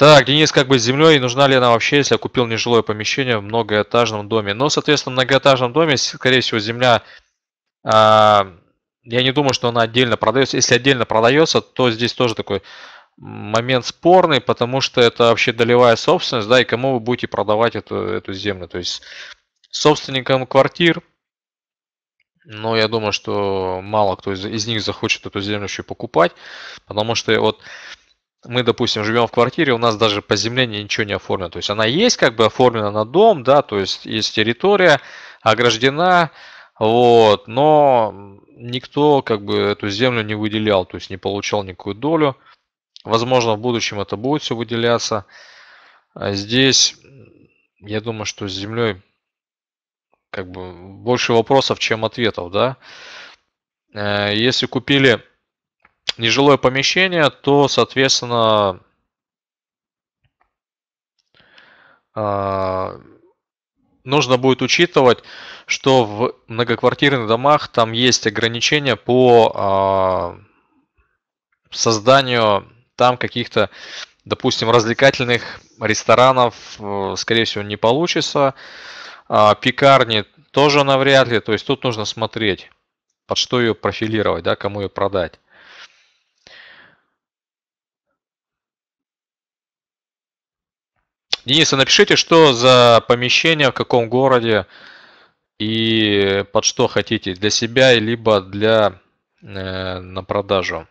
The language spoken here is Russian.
Так, Денис, как бы с землей? Нужна ли она вообще, если я купил нежилое помещение в многоэтажном доме? Ну, соответственно, в многоэтажном доме, скорее всего, земля... А, я не думаю, что она отдельно продается. Если отдельно продается, то здесь тоже такой момент спорный, потому что это вообще долевая собственность, да, и кому вы будете продавать эту, эту землю. То есть собственникам квартир, но я думаю, что мало кто из, из них захочет эту землю еще покупать, потому что вот мы, допустим, живем в квартире, у нас даже по земле ничего не оформлено. То есть она есть, как бы оформлена на дом, да, то есть есть территория, ограждена, вот, но никто как бы эту землю не выделял, то есть не получал никакую долю. Возможно, в будущем это будет все выделяться. А здесь, я думаю, что с землей как бы больше вопросов, чем ответов, да. Э, если купили нежилое помещение, то, соответственно, а, нужно будет учитывать, что в многоквартирных домах там есть ограничения по а, созданию там каких-то, допустим, развлекательных ресторанов, э, скорее всего, не получится. А пекарни тоже навряд ли. То есть тут нужно смотреть, под что ее профилировать, да, кому ее продать. Дениса, напишите, что за помещение, в каком городе и под что хотите, для себя, либо для э, на продажу.